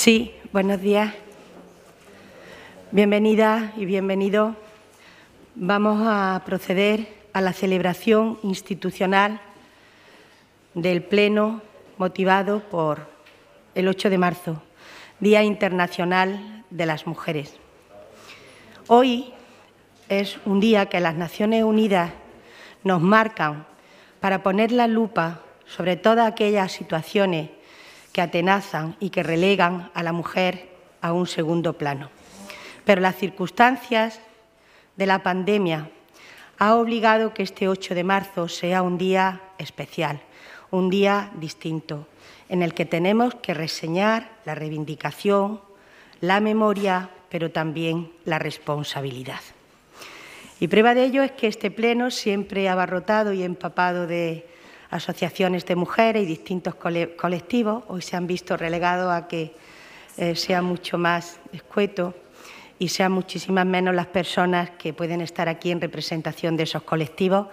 Sí, buenos días. Bienvenida y bienvenido. Vamos a proceder a la celebración institucional del Pleno motivado por el 8 de marzo, Día Internacional de las Mujeres. Hoy es un día que las Naciones Unidas nos marcan para poner la lupa sobre todas aquellas situaciones que atenazan y que relegan a la mujer a un segundo plano. Pero las circunstancias de la pandemia ha obligado que este 8 de marzo sea un día especial, un día distinto, en el que tenemos que reseñar la reivindicación, la memoria, pero también la responsabilidad. Y prueba de ello es que este pleno, siempre abarrotado y empapado de asociaciones de mujeres y distintos colectivos. Hoy se han visto relegados a que eh, sea mucho más escueto y sean muchísimas menos las personas que pueden estar aquí en representación de esos colectivos,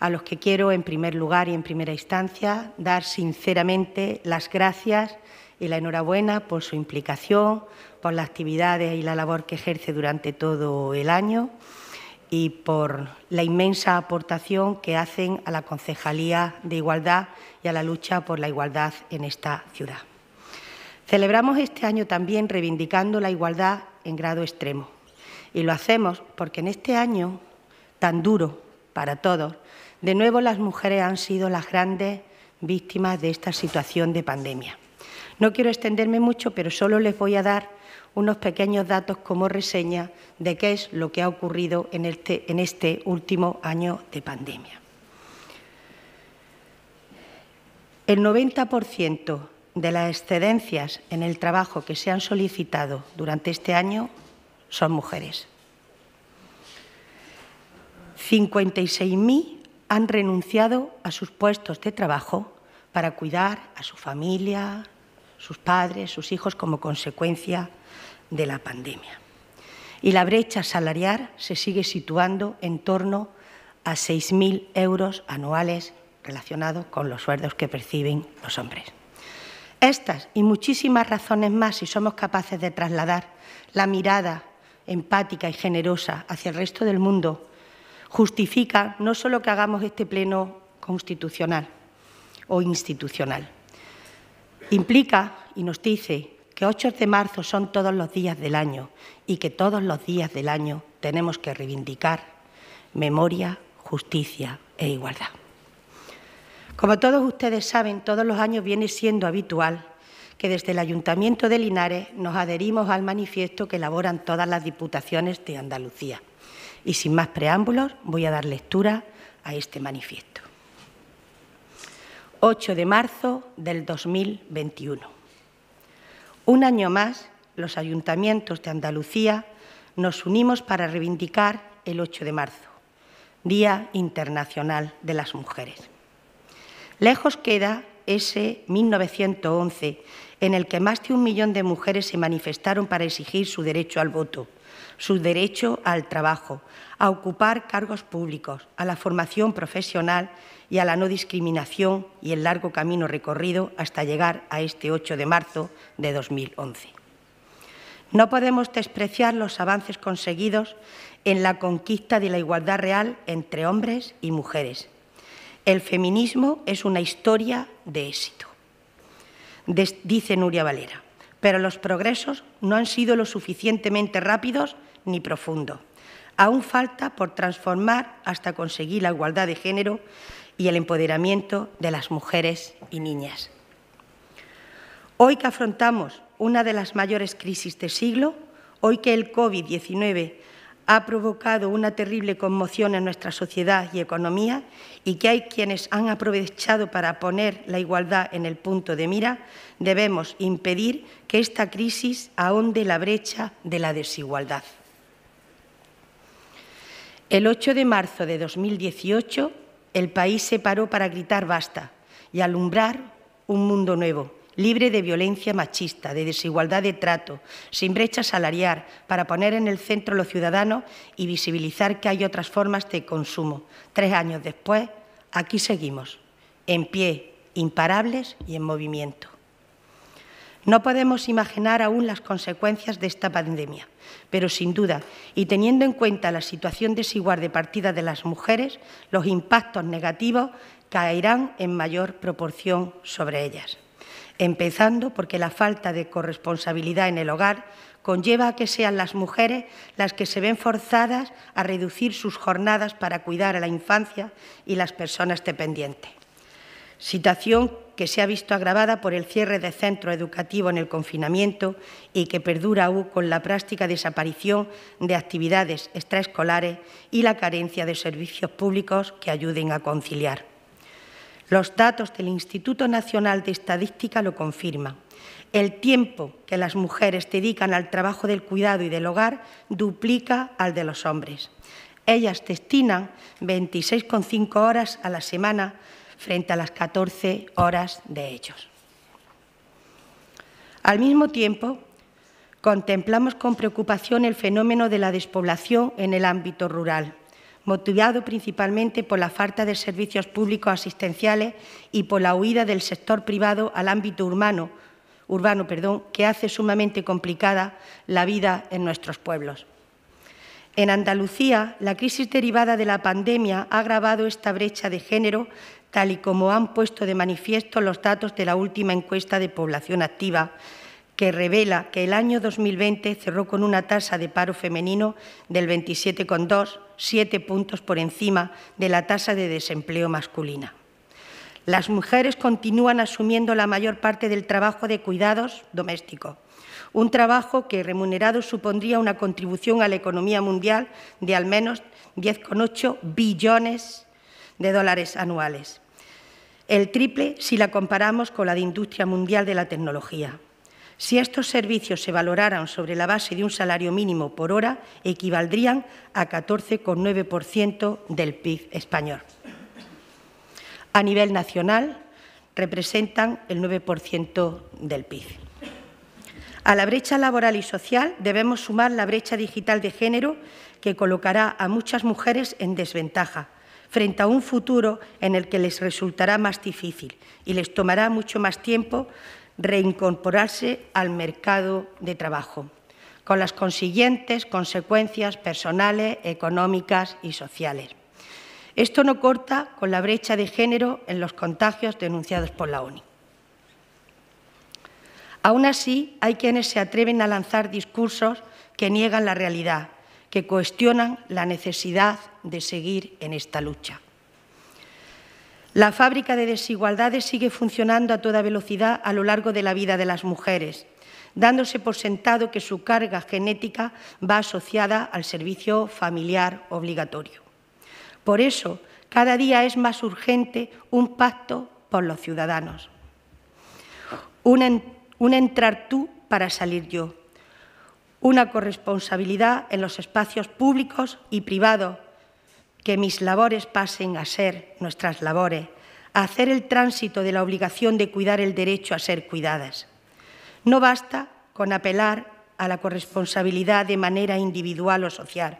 a los que quiero, en primer lugar y en primera instancia, dar sinceramente las gracias y la enhorabuena por su implicación, por las actividades y la labor que ejerce durante todo el año y por la inmensa aportación que hacen a la Concejalía de Igualdad y a la lucha por la igualdad en esta ciudad. Celebramos este año también reivindicando la igualdad en grado extremo y lo hacemos porque en este año tan duro para todos, de nuevo las mujeres han sido las grandes víctimas de esta situación de pandemia. No quiero extenderme mucho, pero solo les voy a dar unos pequeños datos como reseña de qué es lo que ha ocurrido en este, este último año de pandemia. El 90% de las excedencias en el trabajo que se han solicitado durante este año son mujeres. 56.000 han renunciado a sus puestos de trabajo para cuidar a su familia, sus padres, sus hijos como consecuencia de la pandemia. Y la brecha salarial se sigue situando en torno a 6.000 euros anuales relacionados con los sueldos que perciben los hombres. Estas y muchísimas razones más, si somos capaces de trasladar la mirada empática y generosa hacia el resto del mundo, justifica no solo que hagamos este pleno constitucional, o institucional. Implica y nos dice que 8 de marzo son todos los días del año y que todos los días del año tenemos que reivindicar memoria, justicia e igualdad. Como todos ustedes saben, todos los años viene siendo habitual que desde el Ayuntamiento de Linares nos adherimos al manifiesto que elaboran todas las diputaciones de Andalucía. Y sin más preámbulos, voy a dar lectura a este manifiesto. 8 de marzo del 2021. Un año más, los ayuntamientos de Andalucía nos unimos para reivindicar el 8 de marzo, Día Internacional de las Mujeres. Lejos queda ese 1911 en el que más de un millón de mujeres se manifestaron para exigir su derecho al voto su derecho al trabajo, a ocupar cargos públicos, a la formación profesional y a la no discriminación y el largo camino recorrido hasta llegar a este 8 de marzo de 2011. No podemos despreciar los avances conseguidos en la conquista de la igualdad real entre hombres y mujeres. El feminismo es una historia de éxito, dice Nuria Valera, pero los progresos no han sido lo suficientemente rápidos ni profundo. Aún falta por transformar hasta conseguir la igualdad de género y el empoderamiento de las mujeres y niñas. Hoy que afrontamos una de las mayores crisis del siglo, hoy que el COVID-19 ha provocado una terrible conmoción en nuestra sociedad y economía y que hay quienes han aprovechado para poner la igualdad en el punto de mira, debemos impedir que esta crisis ahonde la brecha de la desigualdad. El 8 de marzo de 2018, el país se paró para gritar basta y alumbrar un mundo nuevo, libre de violencia machista, de desigualdad de trato, sin brecha salarial, para poner en el centro a los ciudadanos y visibilizar que hay otras formas de consumo. Tres años después, aquí seguimos, en pie, imparables y en movimiento. No podemos imaginar aún las consecuencias de esta pandemia, pero sin duda, y teniendo en cuenta la situación desigual de partida de las mujeres, los impactos negativos caerán en mayor proporción sobre ellas. Empezando porque la falta de corresponsabilidad en el hogar conlleva a que sean las mujeres las que se ven forzadas a reducir sus jornadas para cuidar a la infancia y las personas dependientes. Situación que se ha visto agravada por el cierre de centro educativo en el confinamiento y que perdura aún con la práctica desaparición de actividades extraescolares y la carencia de servicios públicos que ayuden a conciliar. Los datos del Instituto Nacional de Estadística lo confirman. El tiempo que las mujeres dedican al trabajo del cuidado y del hogar duplica al de los hombres. Ellas destinan 26,5 horas a la semana frente a las 14 horas de ellos. Al mismo tiempo, contemplamos con preocupación el fenómeno de la despoblación en el ámbito rural, motivado principalmente por la falta de servicios públicos asistenciales y por la huida del sector privado al ámbito urbano, urbano que hace sumamente complicada la vida en nuestros pueblos. En Andalucía, la crisis derivada de la pandemia ha agravado esta brecha de género, tal y como han puesto de manifiesto los datos de la última encuesta de población activa, que revela que el año 2020 cerró con una tasa de paro femenino del 27,2, siete puntos por encima de la tasa de desempleo masculina. Las mujeres continúan asumiendo la mayor parte del trabajo de cuidados domésticos, un trabajo que remunerado supondría una contribución a la economía mundial de al menos 10,8 billones de dólares anuales, el triple si la comparamos con la de industria mundial de la tecnología. Si estos servicios se valoraran sobre la base de un salario mínimo por hora, equivaldrían a 14,9% del PIB español a nivel nacional representan el 9% del PIB. A la brecha laboral y social debemos sumar la brecha digital de género que colocará a muchas mujeres en desventaja frente a un futuro en el que les resultará más difícil y les tomará mucho más tiempo reincorporarse al mercado de trabajo, con las consiguientes consecuencias personales, económicas y sociales. Esto no corta con la brecha de género en los contagios denunciados por la ONU. Aún así, hay quienes se atreven a lanzar discursos que niegan la realidad, que cuestionan la necesidad de seguir en esta lucha. La fábrica de desigualdades sigue funcionando a toda velocidad a lo largo de la vida de las mujeres, dándose por sentado que su carga genética va asociada al servicio familiar obligatorio. Por eso, cada día es más urgente un pacto por los ciudadanos. Un, entrar tú para salir yo. Una corresponsabilidad en los espacios públicos y privados. Que mis labores pasen a ser nuestras labores. A hacer el tránsito de la obligación de cuidar el derecho a ser cuidadas. No basta con apelar a la corresponsabilidad de manera individual o social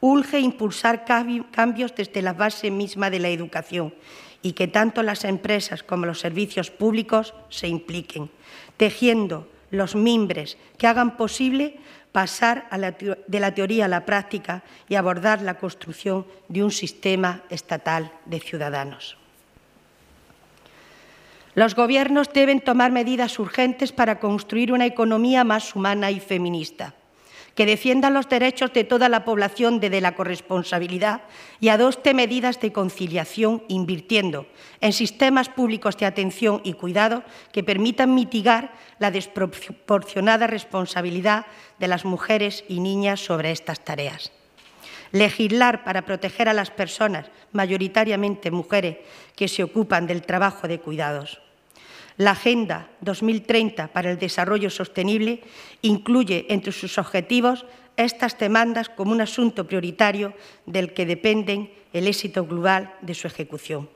Urge impulsar cambios desde la base misma de la educación y que tanto las empresas como los servicios públicos se impliquen, tejiendo los mimbres que hagan posible pasar de la teoría a la práctica y abordar la construcción de un sistema estatal de ciudadanos. Los gobiernos deben tomar medidas urgentes para construir una economía más humana y feminista que defienda los derechos de toda la población desde la corresponsabilidad y adopte medidas de conciliación invirtiendo en sistemas públicos de atención y cuidado que permitan mitigar la desproporcionada responsabilidad de las mujeres y niñas sobre estas tareas. Legislar para proteger a las personas, mayoritariamente mujeres, que se ocupan del trabajo de cuidados la Agenda 2030 para el Desarrollo Sostenible incluye entre sus objetivos estas demandas como un asunto prioritario del que dependen el éxito global de su ejecución.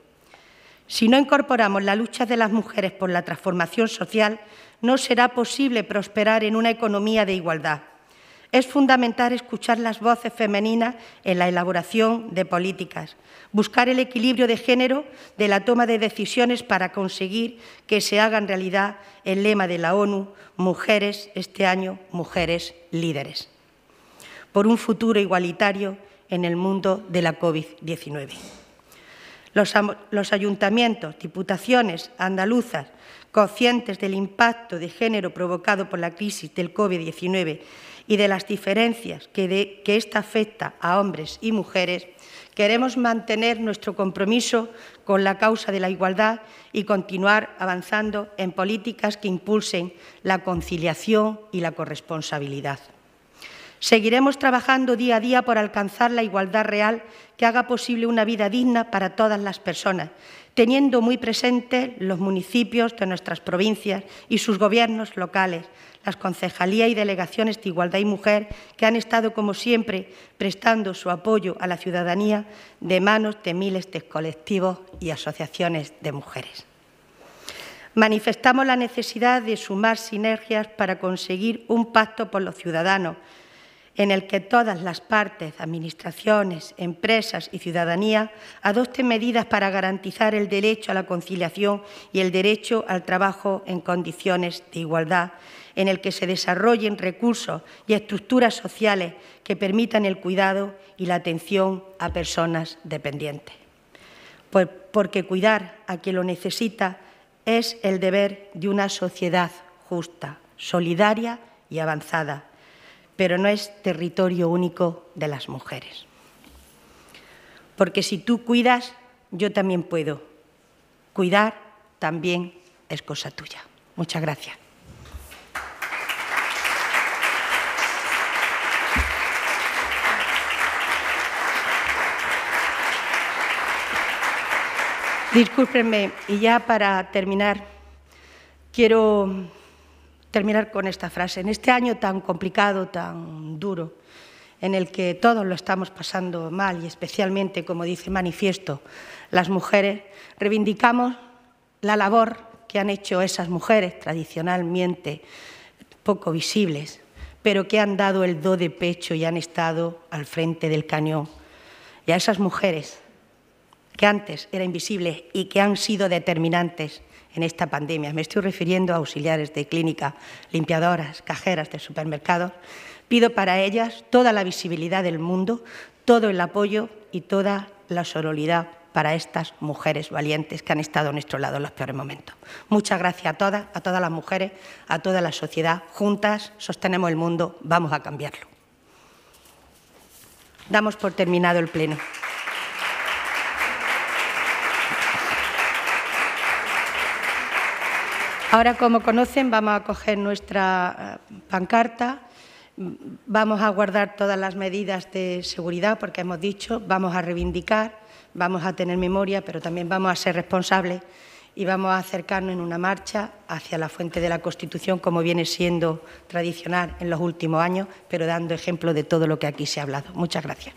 Si no incorporamos la lucha de las mujeres por la transformación social, no será posible prosperar en una economía de igualdad, es fundamental escuchar las voces femeninas en la elaboración de políticas, buscar el equilibrio de género de la toma de decisiones para conseguir que se haga en realidad el lema de la ONU, mujeres este año, mujeres líderes, por un futuro igualitario en el mundo de la COVID-19. los, ayuntamientos, diputaciones andaluzas, conscientes del impacto de género provocado por la crisis del COVID-19 y de las diferencias que, ésta afecta a hombres y mujeres, queremos mantener nuestro compromiso con la causa de la igualdad y continuar avanzando en políticas que impulsen la conciliación y la corresponsabilidad. Seguiremos trabajando día a día por alcanzar la igualdad real que haga posible una vida digna para todas las personas, teniendo muy presentes los municipios de nuestras provincias y sus gobiernos locales, las concejalías y delegaciones de Igualdad y Mujer, que han estado, como siempre, prestando su apoyo a la ciudadanía de manos de miles de colectivos y asociaciones de mujeres. Manifestamos la necesidad de sumar sinergias para conseguir un pacto por los ciudadanos, en el que todas las partes, administraciones, empresas y ciudadanía adopten medidas para garantizar el derecho a la conciliación y el derecho al trabajo en condiciones de igualdad en el que se desarrollen recursos y estructuras sociales que permitan el cuidado y la atención a personas dependientes. Pues, porque cuidar a quien lo necesita es el deber de una sociedad justa, solidaria y avanzada, pero no es territorio único de las mujeres. Porque si tú cuidas, yo también puedo. Cuidar también es cosa tuya. Muchas gracias. Discúlpenme, y ya para terminar, quiero terminar con esta frase. En este año tan complicado, tan duro, en el que todos lo estamos pasando mal y especialmente, como dice manifiesto, las mujeres, reivindicamos la labor que han hecho esas mujeres tradicionalmente poco visibles, pero que han dado el do de pecho y han estado al frente del cañón. Y a esas mujeres que antes era invisible y que han sido determinantes en esta pandemia. Me estoy refiriendo a auxiliares de clínica, limpiadoras, cajeras de supermercados. Pido para ellas toda la visibilidad del mundo, todo el apoyo y toda la sororidad para estas mujeres valientes que han estado a nuestro lado en los peores momentos. Muchas gracias a todas, a todas las mujeres, a toda la sociedad. Juntas sostenemos el mundo, vamos a cambiarlo. Damos por terminado el Pleno. Ahora, como conocen, vamos a coger nuestra eh, pancarta, vamos a guardar todas las medidas de seguridad, porque hemos dicho, vamos a reivindicar, vamos a tener memoria, pero también vamos a ser responsables y vamos a acercarnos en una marcha hacia la fuente de la Constitución, como viene siendo tradicional en los últimos años, pero dando ejemplo de todo lo que aquí se ha hablado. Muchas gracias.